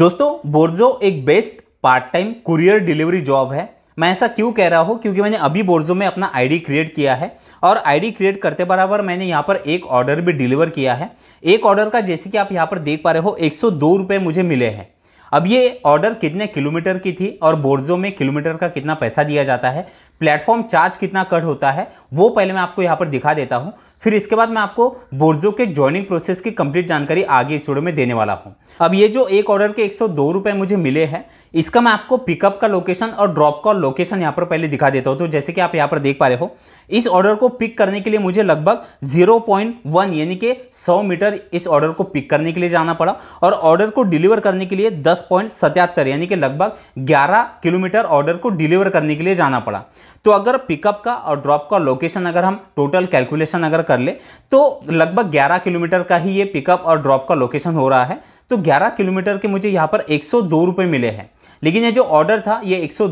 दोस्तों बोर्जो एक best part time courier delivery job है मैं ऐसा क्यों कह रहा हूँ क्योंकि मैंने अभी बोर्जो में अपना आईडी क्रिएट किया है और आईडी क्रिएट करते बराबर मैंने यहाँ पर एक ऑर्डर भी डिलीवर किया है एक ऑर्डर का जैसे कि आप यहाँ पर देख पा रहे हो एक रुपए मुझे मिले हैं अब ये ऑर्डर कितने किलोमीटर की थी और बोर्जो में किलोमीटर का कितना पैसा दिया जाता है प्लेटफॉर्म चार्ज कितना कट होता है वो पहले मैं आपको यहाँ पर दिखा देता हूँ फिर इसके बाद मैं आपको बोर्जो के ज्वाइनिंग प्रोसेस की कंप्लीट जानकारी आगे इस वीडियो में देने वाला हूँ अब ये जो एक ऑर्डर के एक सौ मुझे मिले हैं इसका मैं आपको पिकअप का लोकेशन और ड्रॉप का लोकेशन यहाँ पर पहले दिखा देता हूँ तो जैसे कि आप यहाँ पर देख पा रहे हो इस ऑर्डर को पिक करने के लिए मुझे लगभग 0.1 यानी कि 100 मीटर इस ऑर्डर को पिक करने के लिए जाना पड़ा और ऑर्डर को डिलीवर करने के लिए दस यानी कि लगभग ग्यारह किलोमीटर ऑर्डर को डिलीवर करने के लिए जाना पड़ा तो अगर पिकअप का और ड्रॉप का लोकेशन अगर हम टोटल कैलकुलेशन अगर कर ले तो लगभग ग्यारह किलोमीटर का ही ये पिकअप और ड्रॉप का लोकेशन हो रहा है तो ग्यारह किलोमीटर के मुझे यहाँ पर एक सौ मिले हैं लेकिन ये जो ऑर्डर था ये एक सौ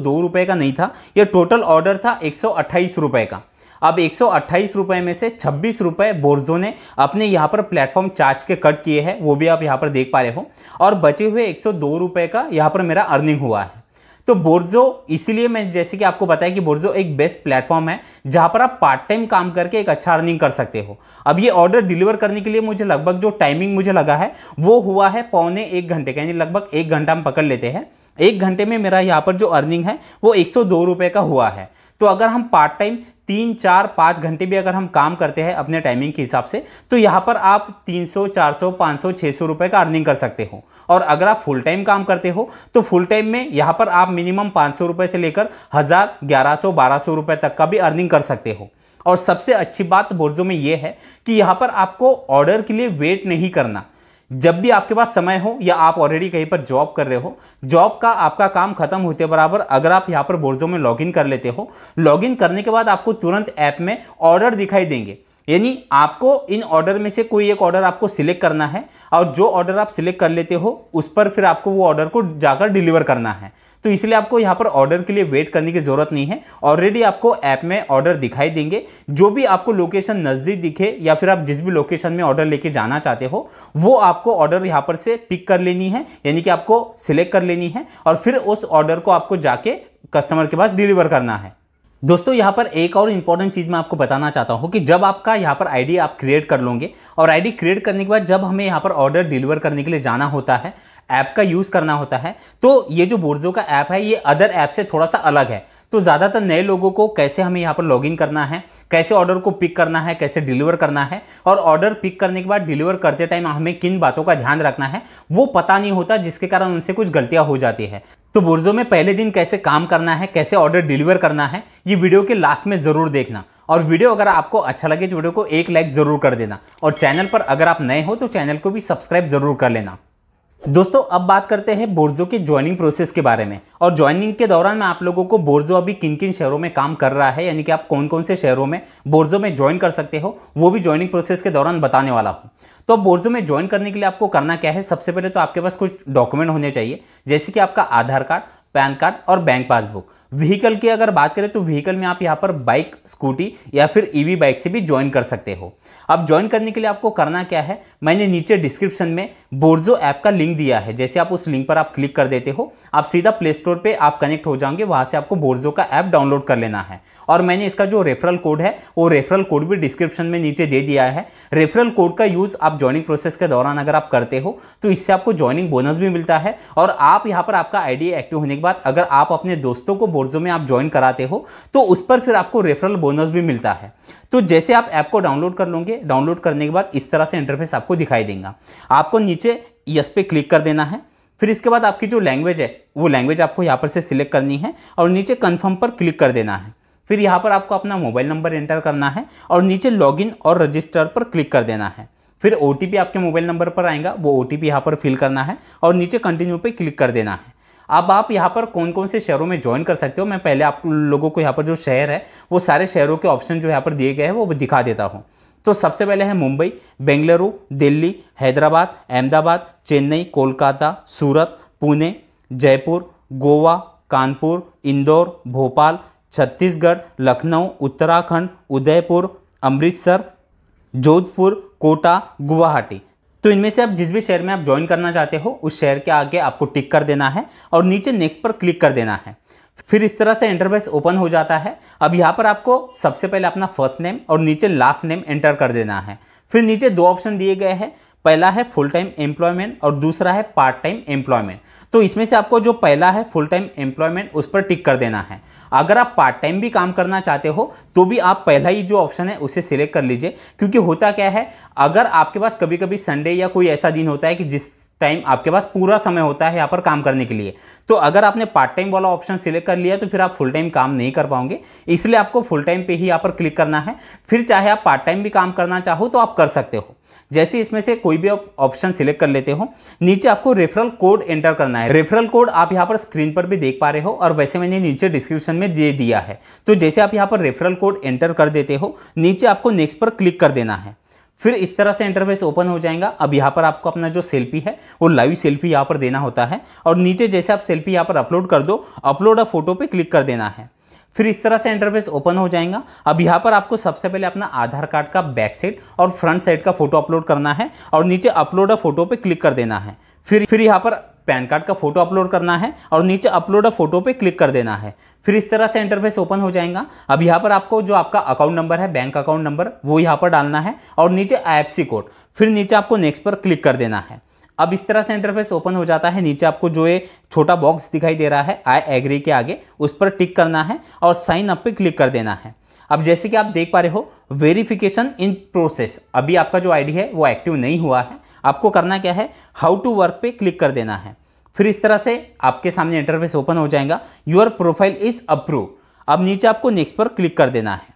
का नहीं था ये टोटल ऑर्डर था एक सौ का अब एक रुपए में से छब्बीस रुपये बोर्जो ने अपने यहाँ पर प्लेटफॉर्म चार्ज के कट किए हैं वो भी आप यहाँ पर देख पा रहे हो और बचे हुए एक सौ का यहाँ पर मेरा अर्निंग हुआ है तो बोर्जो इसीलिए मैं जैसे कि आपको बताया कि बोर्जो एक बेस्ट प्लेटफॉर्म है जहां पर आप पार्ट टाइम काम करके एक अच्छा अर्निंग कर सकते हो अब ये ऑर्डर डिलीवर करने के लिए मुझे लगभग जो टाइमिंग मुझे लगा है वो हुआ है पौने एक घंटे का यानी लगभग एक घंटा हम पकड़ लेते हैं एक घंटे में मेरा यहाँ पर जो अर्निंग है वो एक सौ का हुआ है तो अगर हम पार्ट टाइम तीन चार पाँच घंटे भी अगर हम काम करते हैं अपने टाइमिंग के हिसाब से तो यहाँ पर आप 300, 400, 500, 600 रुपए का अर्निंग कर सकते हो और अगर आप फुल टाइम काम करते हो तो फुल टाइम में यहाँ पर आप मिनिमम पाँच सौ रुपये से लेकर हज़ार ग्यारह सौ बारह सौ रुपये तक का भी अर्निंग कर सकते हो और सबसे अच्छी बात बोर्जो में ये है कि यहाँ पर आपको ऑर्डर के लिए वेट नहीं करना जब भी आपके पास समय हो या आप ऑलरेडी कहीं पर जॉब कर रहे हो जॉब का आपका काम खत्म होते बराबर अगर आप यहाँ पर बोर्जो में लॉगिन कर लेते हो लॉगिन करने के बाद आपको तुरंत ऐप में ऑर्डर दिखाई देंगे यानी आपको इन ऑर्डर में से कोई एक ऑर्डर आपको सिलेक्ट करना है और जो ऑर्डर आप सिलेक्ट कर लेते हो उस पर फिर आपको वो ऑर्डर को जाकर डिलीवर करना है तो इसलिए आपको यहाँ पर ऑर्डर के लिए वेट करने की ज़रूरत नहीं है ऑलरेडी आपको ऐप में ऑर्डर दिखाई देंगे जो भी आपको लोकेशन नज़दीक दिखे या फिर आप जिस भी लोकेशन में ऑर्डर लेके जाना चाहते हो वो आपको ऑर्डर यहाँ पर से पिक कर लेनी है यानी कि आपको सिलेक्ट कर लेनी है और फिर उस ऑर्डर को आपको जाके कस्टमर के पास डिलीवर करना है दोस्तों यहाँ पर एक और इम्पॉर्टेंट चीज़ मैं आपको बताना चाहता हूँ कि जब आपका यहाँ पर आईडी आप क्रिएट कर लोगे और आईडी क्रिएट करने के बाद जब हमें यहाँ पर ऑर्डर डिलीवर करने के लिए जाना होता है ऐप का यूज़ करना होता है तो ये जो बोर्जो का ऐप है ये अदर ऐप से थोड़ा सा अलग है तो ज़्यादातर नए लोगों को कैसे हमें यहाँ पर लॉगिन करना है कैसे ऑर्डर को पिक करना है कैसे डिलीवर करना है और ऑर्डर पिक करने के बाद डिलीवर करते टाइम हमें किन बातों का ध्यान रखना है वो पता नहीं होता जिसके कारण उनसे कुछ गलतियाँ हो जाती है तो बुर्जो में पहले दिन कैसे काम करना है कैसे ऑर्डर डिलीवर करना है ये वीडियो के लास्ट में ज़रूर देखना और वीडियो अगर आपको अच्छा लगे तो वीडियो को एक लाइक ज़रूर कर देना और चैनल पर अगर आप नए हो तो चैनल को भी सब्सक्राइब ज़रूर कर लेना दोस्तों अब बात करते हैं बोर्जो के ज्वाइनिंग प्रोसेस के बारे में और ज्वाइनिंग के दौरान मैं आप लोगों को बोर्जो अभी किन किन शहरों में काम कर रहा है यानी कि आप कौन कौन से शहरों में बोर्जो में ज्वाइन कर सकते हो वो भी ज्वाइनिंग प्रोसेस के दौरान बताने वाला हूँ तो बोर्जो में ज्वाइन करने के लिए आपको करना क्या है सबसे पहले तो आपके पास कुछ डॉक्यूमेंट होने चाहिए जैसे कि आपका आधार कार्ड पैन कार्ड और बैंक पासबुक व्हीकल की अगर बात करें तो व्हीकल में आप यहाँ पर बाइक स्कूटी या फिर ईवी e बाइक से भी ज्वाइन कर सकते हो अब ज्वाइन करने के लिए आपको करना क्या है मैंने नीचे डिस्क्रिप्शन में बोर्जो ऐप का लिंक दिया है जैसे आप उस लिंक पर आप क्लिक कर देते हो आप सीधा प्ले स्टोर पर आप कनेक्ट हो जाओगे वहाँ से आपको बोर्जो का ऐप डाउनलोड कर लेना है और मैंने इसका जो रेफरल कोड है वो रेफरल कोड भी डिस्क्रिप्शन में नीचे दे दिया है रेफरल कोड का यूज़ आप ज्वाइनिंग प्रोसेस के दौरान अगर आप करते हो तो इससे आपको ज्वाइनिंग बोनस भी मिलता है और आप यहाँ पर आपका आईडी एक्टिव होने के बाद अगर आप अपने दोस्तों को कोर्सों में आप ज्वाइन कराते हो तो उस पर फिर आपको रेफरल बोनस भी मिलता है तो जैसे आप ऐप को डाउनलोड कर लोगे डाउनलोड करने के बाद इस तरह से इंटरफेस आपको दिखाई देगा आपको नीचे यस पे क्लिक कर देना है फिर इसके बाद आपकी जो लैंग्वेज है वो लैंग्वेज आपको यहाँ पर से सिलेक्ट करनी है और नीचे कन्फर्म पर क्लिक कर देना है फिर यहाँ पर आपको अपना मोबाइल नंबर एंटर करना है और नीचे लॉगिन और रजिस्टर पर क्लिक कर देना है फिर ओ आपके मोबाइल नंबर पर आएगा वो ओ टी यहाँ पर फिल करना है और नीचे कंटिन्यू पे क्लिक कर देना है अब आप यहाँ पर कौन कौन से शहरों में ज्वाइन कर सकते हो मैं पहले आप लोगों को यहाँ पर जो शहर है वो सारे शहरों के ऑप्शन जो यहाँ पर दिए गए हैं वो दिखा देता हूँ तो सबसे पहले है मुंबई बेंगलुरु दिल्ली हैदराबाद अहमदाबाद चेन्नई कोलकाता सूरत पुणे जयपुर गोवा कानपुर इंदौर भोपाल छत्तीसगढ़ लखनऊ उत्तराखंड उदयपुर अमृतसर जोधपुर कोटा गुवाहाटी तो इनमें से आप जिस भी शेयर में आप ज्वाइन करना चाहते हो उस शेयर के आगे आपको टिक कर देना है और नीचे नेक्स्ट पर क्लिक कर देना है फिर इस तरह से इंटरफेस ओपन हो जाता है अब यहाँ पर आपको सबसे पहले अपना फर्स्ट नेम और नीचे लास्ट नेम एंटर कर देना है फिर नीचे दो ऑप्शन दिए गए हैं पहला है फुल टाइम एम्प्लॉयमेंट और दूसरा है पार्ट टाइम एम्प्लॉयमेंट तो इसमें से आपको जो पहला है फुल टाइम एम्प्लॉयमेंट उस पर टिक कर देना है अगर आप पार्ट टाइम भी काम करना चाहते हो तो भी आप पहला ही जो ऑप्शन है उसे सिलेक्ट कर लीजिए क्योंकि होता क्या है अगर आपके पास कभी कभी संडे या कोई ऐसा दिन होता है कि जिस टाइम आपके पास पूरा समय होता है यहाँ पर काम करने के लिए तो अगर आपने पार्ट टाइम वाला ऑप्शन सिलेक्ट कर लिया तो फिर आप फुल टाइम काम नहीं कर पाओगे इसलिए आपको फुल टाइम पे ही यहाँ पर क्लिक करना है फिर चाहे आप पार्ट टाइम भी काम करना चाहो तो आप कर सकते हो जैसे इसमें से कोई भी आप ऑप्शन सिलेक्ट कर लेते हो नीचे आपको रेफरल कोड एंटर करना है रेफरल कोड आप यहाँ पर स्क्रीन पर भी देख पा रहे हो और वैसे मैंने नीचे डिस्क्रिप्शन में दे दिया है तो जैसे आप यहाँ पर रेफरल कोड एंटर कर देते हो नीचे आपको नेक्स्ट पर क्लिक कर देना है फिर इस तरह से इंटरफेस ओपन हो जाएगा अब यहाँ पर आपको अपना जो सेल्फी है वो लाइव सेल्फी यहाँ पर देना होता है और नीचे जैसे आप सेल्फी यहाँ पर अपलोड कर दो अपलोड अ फोटो पे क्लिक कर देना है फिर इस तरह से इंटरफेस ओपन हो जाएगा अब यहाँ पर आपको सबसे पहले अपना आधार कार्ड का बैक साइड और फ्रंट साइड का फोटो अपलोड करना है और नीचे अपलोड अ फोटो पे क्लिक कर देना है फिर फिर यहाँ पर पैन कार्ड का फोटो अपलोड करना है और नीचे अपलोड अ फोटो पे क्लिक कर देना है फिर इस तरह से इंटरफेस ओपन हो जाएगा अब यहाँ पर आपको जो आपका अकाउंट नंबर है बैंक अकाउंट नंबर वो यहाँ पर डालना है और नीचे आई कोड फिर नीचे आपको नेक्स्ट पर क्लिक कर देना है अब इस तरह से इंटरफेस ओपन हो जाता है नीचे आपको जो ये छोटा बॉक्स दिखाई दे रहा है आई एग्री के आगे उस पर टिक करना है और साइन अप पे क्लिक कर देना है अब जैसे कि आप देख पा रहे हो वेरिफिकेशन इन प्रोसेस अभी आपका जो आईडी है वो एक्टिव नहीं हुआ है आपको करना क्या है हाउ टू वर्क पे क्लिक कर देना है फिर इस तरह से आपके सामने इंटरफेस ओपन हो जाएगा योर प्रोफाइल इज़ अप्रूव अब नीचे आपको नेक्स्ट पर क्लिक कर देना है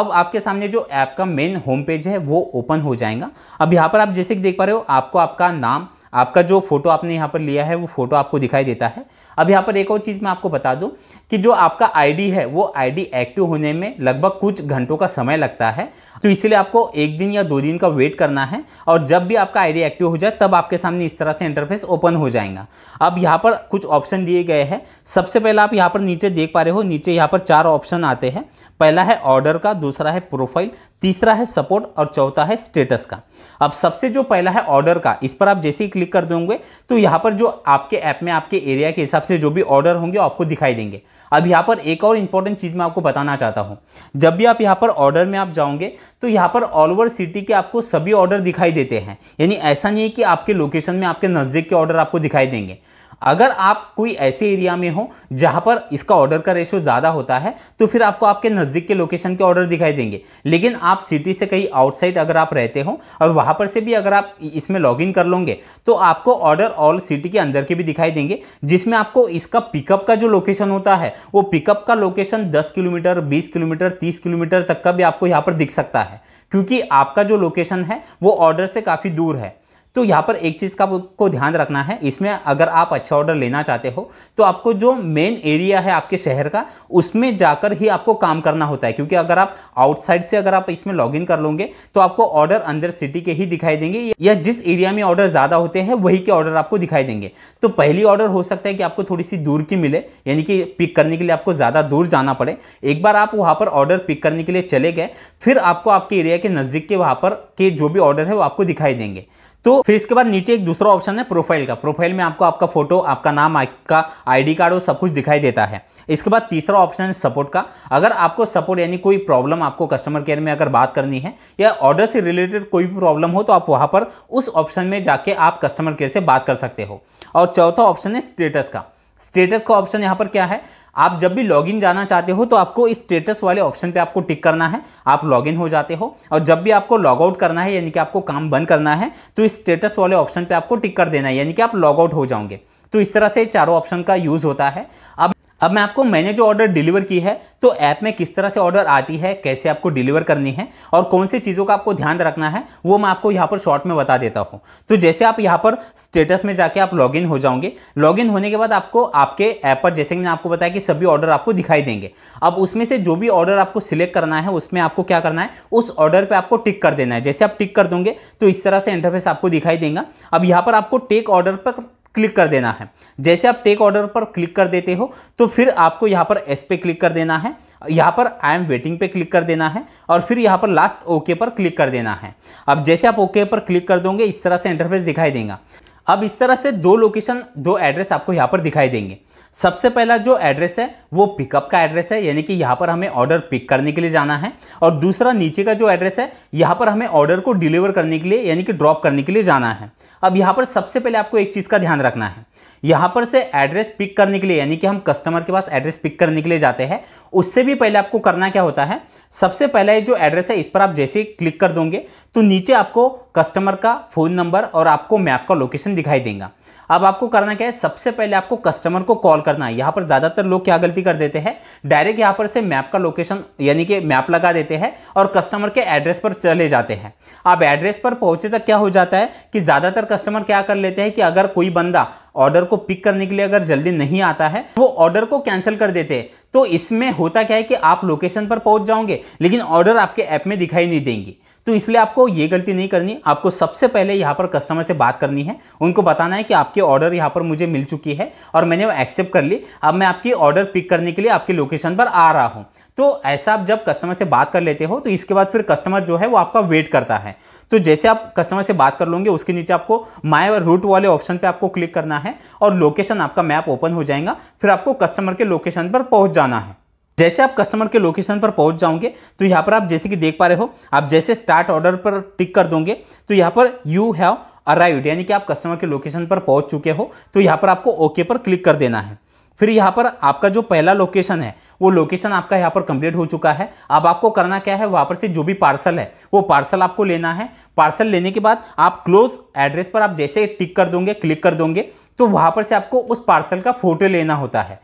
अब आपके सामने जो ऐप का मेन होम पेज है वो ओपन हो जाएगा अब यहाँ पर आप जैसे कि देख पा रहे हो आपको आपका नाम आपका जो फोटो आपने यहाँ पर लिया है वो फोटो आपको दिखाई देता है अब यहाँ पर एक और चीज़ मैं आपको बता दूँ कि जो आपका आईडी है वो आईडी एक्टिव होने में लगभग कुछ घंटों का समय लगता है तो इसलिए आपको एक दिन या दो दिन का वेट करना है और जब भी आपका आईडी एक्टिव हो जाए तब आपके सामने इस तरह से इंटरफेस ओपन हो जाएगा अब यहाँ पर कुछ ऑप्शन दिए गए हैं सबसे पहले आप यहाँ पर नीचे देख पा रहे हो नीचे यहाँ पर चार ऑप्शन आते हैं पहला है ऑर्डर का दूसरा है प्रोफाइल तीसरा है सपोर्ट और चौथा है स्टेटस का अब सबसे जो पहला है ऑर्डर का इस पर आप जैसे ही क्लिक कर दोगे तो यहाँ पर जो आपके ऐप में आपके एरिया के हिसाब से जो भी ऑर्डर होंगे आपको दिखाई देंगे अब यहाँ पर एक और इंपॉर्टेंट चीज़ मैं आपको बताना चाहता हूँ जब भी आप यहाँ पर ऑर्डर में आप जाओगे तो यहाँ पर ऑल ओवर सिटी के आपको सभी ऑर्डर दिखाई देते हैं यानी ऐसा नहीं है कि आपके लोकेशन में आपके नज़दीक के ऑर्डर आपको दिखाई देंगे अगर आप कोई ऐसे एरिया में हो जहाँ पर इसका ऑर्डर का रेशो ज़्यादा होता है तो फिर आपको आपके नज़दीक के लोकेशन के ऑर्डर दिखाई देंगे लेकिन आप सिटी से कहीं आउटसाइड अगर आप रहते हो और वहाँ पर से भी अगर आप इसमें लॉग इन कर लोगे तो आपको ऑर्डर ऑल सिटी के अंदर के भी दिखाई देंगे जिसमें आपको इसका पिकअप का जो लोकेशन होता है वो पिकअप का लोकेशन दस किलोमीटर बीस किलोमीटर तीस किलोमीटर तक का भी आपको यहाँ पर दिख सकता है क्योंकि आपका जो लोकेशन है वो ऑर्डर से काफ़ी दूर है तो यहाँ पर एक चीज़ का आपको ध्यान रखना है इसमें अगर आप अच्छा ऑर्डर लेना चाहते हो तो आपको जो मेन एरिया है आपके शहर का उसमें जाकर ही आपको काम करना होता है क्योंकि अगर आप आउटसाइड से अगर आप इसमें लॉगिन कर लोगे तो आपको ऑर्डर अंदर सिटी के ही दिखाई देंगे या जिस एरिया में ऑर्डर ज़्यादा होते हैं वही के ऑर्डर आपको दिखाई देंगे तो पहली ऑर्डर हो सकता है कि आपको थोड़ी सी दूर की मिले यानी कि पिक करने के लिए आपको ज़्यादा दूर जाना पड़े एक बार आप वहाँ पर ऑर्डर पिक करने के लिए चले गए फिर आपको आपके एरिया के नज़दीक के वहाँ पर के जो भी ऑर्डर है वो आपको दिखाई देंगे तो फिर इसके बाद नीचे एक दूसरा ऑप्शन है प्रोफाइल का प्रोफाइल में आपको आपका फोटो आपका नाम आपका आईडी कार्ड वो सब कुछ दिखाई देता है इसके बाद तीसरा ऑप्शन है सपोर्ट का अगर आपको सपोर्ट यानी कोई प्रॉब्लम आपको कस्टमर केयर में अगर बात करनी है या ऑर्डर से रिलेटेड कोई भी प्रॉब्लम हो तो आप वहाँ पर उस ऑप्शन में जाके आप कस्टमर केयर से बात कर सकते हो और चौथा ऑप्शन है स्टेटस का स्टेटस का ऑप्शन यहाँ पर क्या है आप जब भी लॉगिन जाना चाहते हो तो आपको इस स्टेटस वाले ऑप्शन पे आपको टिक करना है आप लॉगिन हो जाते हो और जब भी आपको लॉग आउट करना है यानी कि आपको काम बंद करना है तो इस स्टेटस वाले ऑप्शन पे आपको टिक कर देना है यानी कि आप लॉग आउट हो जाओगे तो इस तरह से चारों ऑप्शन का यूज़ होता है अब अब मैं आपको मैंने जो ऑर्डर डिलीवर की है तो ऐप में किस तरह से ऑर्डर आती है कैसे आपको डिलीवर करनी है और कौन सी चीज़ों का आपको ध्यान रखना है वो मैं आपको यहाँ पर शॉर्ट में बता देता हूँ तो जैसे आप यहाँ पर स्टेटस में जाके आप लॉगिन हो जाओगे लॉगिन होने के बाद आपको आपके ऐप पर जैसे कि मैंने आपको बताया कि सभी ऑर्डर आपको दिखाई देंगे अब उसमें से जो भी ऑर्डर आपको सिलेक्ट करना है उसमें आपको क्या करना है उस ऑर्डर पर आपको टिक कर देना है जैसे आप टिक कर दोगे तो इस तरह से इंटरफेस आपको दिखाई देगा अब यहाँ पर आपको टेक ऑर्डर पर क्लिक कर देना है जैसे आप टेक ऑर्डर पर क्लिक कर देते हो तो फिर आपको यहाँ पर एस पे क्लिक कर देना है यहाँ पर आई एम वेटिंग पे क्लिक कर देना है और फिर यहाँ पर लास्ट ओके पर क्लिक कर देना है अब जैसे आप ओके पर क्लिक कर दोगे इस तरह से इंटरफेस दिखाई देगा अब इस तरह से दो लोकेशन दो एड्रेस आपको यहाँ पर दिखाई देंगे सबसे पहला जो एड्रेस है वो पिकअप का एड्रेस है यानी कि यहाँ पर हमें ऑर्डर पिक करने के लिए जाना है और दूसरा नीचे का जो एड्रेस है यहाँ पर हमें ऑर्डर को डिलीवर करने के लिए यानी कि ड्रॉप करने के लिए जाना है अब यहाँ पर सबसे पहले आपको एक चीज़ का ध्यान रखना है यहाँ पर से एड्रेस पिक करने के लिए यानी कि हम कस्टमर के पास एड्रेस पिक करने के लिए जाते हैं उससे भी पहले आपको करना क्या होता है सबसे पहला ये जो एड्रेस है इस पर आप जैसे ही क्लिक कर दोगे तो नीचे आपको कस्टमर का फ़ोन नंबर और आपको मैप का लोकेशन दिखाई देगा अब आपको करना क्या है सबसे पहले आपको कस्टमर को कॉल करना है यहाँ पर ज़्यादातर लोग क्या गलती कर देते हैं डायरेक्ट यहाँ पर से मैप का लोकेशन यानी कि मैप लगा देते हैं और कस्टमर के एड्रेस पर चले जाते हैं अब एड्रेस पर पहुँचे तक क्या हो जाता है कि ज़्यादातर कस्टमर क्या कर लेते हैं कि अगर कोई बंदा ऑर्डर को पिक करने के लिए अगर जल्दी नहीं आता है वो ऑर्डर को कैंसिल कर देते हैं तो इसमें होता क्या है कि आप लोकेशन पर पहुंच जाओगे लेकिन ऑर्डर आपके ऐप में दिखाई नहीं देंगी तो इसलिए आपको ये गलती नहीं करनी आपको सबसे पहले यहाँ पर कस्टमर से बात करनी है उनको बताना है कि आपकी ऑर्डर यहाँ पर मुझे मिल चुकी है और मैंने वो एक्सेप्ट कर ली अब मैं आपकी ऑर्डर पिक करने के लिए आपके लोकेशन पर आ रहा हूँ तो ऐसा आप जब कस्टमर से बात कर लेते हो तो इसके बाद फिर कस्टमर जो है वो आपका वेट करता है तो जैसे आप कस्टमर से बात कर लोगे उसके नीचे आपको माय रूट वाले ऑप्शन पे आपको क्लिक करना है और लोकेशन आपका मैप ओपन हो जाएगा फिर आपको कस्टमर के लोकेशन पर पहुंच जाना है जैसे आप कस्टमर के लोकेशन पर पहुंच जाओगे तो यहाँ पर आप जैसे कि देख पा रहे हो आप जैसे स्टार्ट ऑर्डर पर टिक कर दोगे तो यहाँ पर यू हैव अराइव्ड यानी कि आप कस्टमर के लोकेशन पर पहुंच चुके हो तो यहाँ पर आपको ओके पर क्लिक कर देना है फिर यहाँ पर आपका जो पहला लोकेशन है वो लोकेशन आपका यहाँ पर कंप्लीट हो चुका है अब आपको करना क्या है वहाँ पर से जो भी पार्सल है वो पार्सल आपको लेना है पार्सल लेने के बाद आप क्लोज एड्रेस पर आप जैसे टिक कर दोगे क्लिक कर दोगे तो वहाँ पर से आपको उस पार्सल का फोटो लेना होता है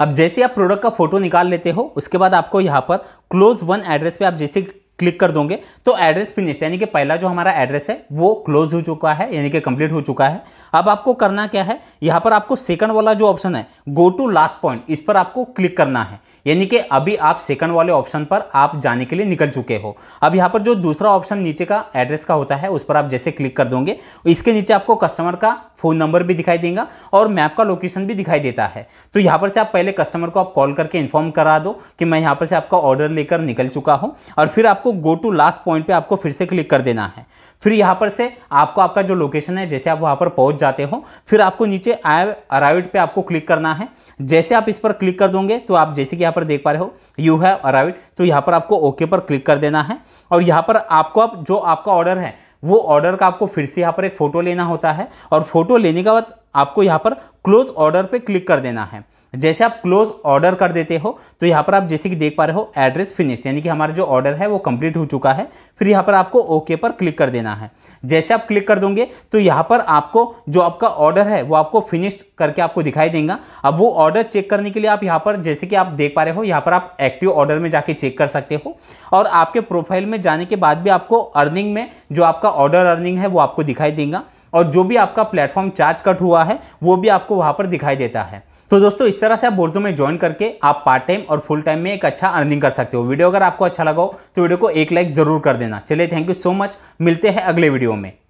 अब जैसे आप प्रोडक्ट का फोटो निकाल लेते हो उसके बाद आपको यहाँ पर क्लोज वन एड्रेस पे आप जैसे क्लिक कर दोगे तो एड्रेस फिनिश यानी कि पहला जो हमारा एड्रेस है वो क्लोज हो चुका है यानी कि कंप्लीट हो चुका है अब आपको करना क्या है यहाँ पर आपको सेकंड वाला जो ऑप्शन है गो टू लास्ट पॉइंट इस पर आपको क्लिक करना है यानी कि अभी आप सेकंड वाले ऑप्शन पर आप जाने के लिए निकल चुके हो अब यहाँ पर जो दूसरा ऑप्शन नीचे का एड्रेस का होता है उस पर आप जैसे क्लिक कर दोगे इसके नीचे आपको कस्टमर का फ़ोन नंबर भी दिखाई देगा और मैप का लोकेशन भी दिखाई देता है तो यहाँ पर से आप पहले कस्टमर को आप कॉल करके इन्फॉर्म करा दो कि मैं यहाँ पर से आपका ऑर्डर लेकर निकल चुका हूँ और फिर आप आपको गो टू लास्ट पॉइंट पे आपको फिर से क्लिक कर देना है फिर यहाँ पर से आपको आपका जो लोकेशन है जैसे आप वहाँ पर पहुँच जाते हो फिर आपको नीचे आई अराइव्ड पे आपको क्लिक करना है जैसे आप इस पर क्लिक कर दोगे तो आप जैसे कि यहाँ पर देख पा रहे हो यू हैव अराइव्ड तो यहाँ पर आपको ओके पर क्लिक कर देना है और यहाँ पर आपको अब जो आपका ऑर्डर है वो ऑर्डर का आपको फिर से यहाँ पर एक फ़ोटो लेना होता है और फोटो लेने के बाद आपको यहाँ पर क्लोज ऑर्डर पर क्लिक कर देना है जैसे आप क्लोज ऑर्डर कर देते हो तो यहाँ पर आप जैसे कि देख पा रहे हो एड्रेस फिनिश यानी कि हमारा जो ऑर्डर है वो कंप्लीट हो चुका है फिर यहाँ पर आपको ओके पर क्लिक कर देना है जैसे आप क्लिक कर दोगे तो यहाँ पर आपको जो आपका ऑर्डर है वो आपको फिनिश करके आपको दिखाई देगा अब वो ऑर्डर चेक करने के लिए आप यहाँ पर जैसे कि आप देख पा रहे हो यहाँ पर आप एक्टिव ऑर्डर में जाके चेक कर सकते हो और आपके प्रोफाइल में जाने के बाद भी आपको अर्निंग में जो आपका ऑर्डर अर्निंग है वो आपको दिखाई देगा और जो भी आपका प्लेटफॉर्म चार्ज कट हुआ है वो भी आपको वहाँ पर दिखाई देता है तो दोस्तों इस तरह से आप बोर्जो में ज्वाइन करके आप पार्ट टाइम और फुल टाइम में एक अच्छा अर्निंग कर सकते हो वीडियो अगर आपको अच्छा लगा हो तो वीडियो को एक लाइक ज़रूर कर देना चलिए थैंक यू सो मच मिलते हैं अगले वीडियो में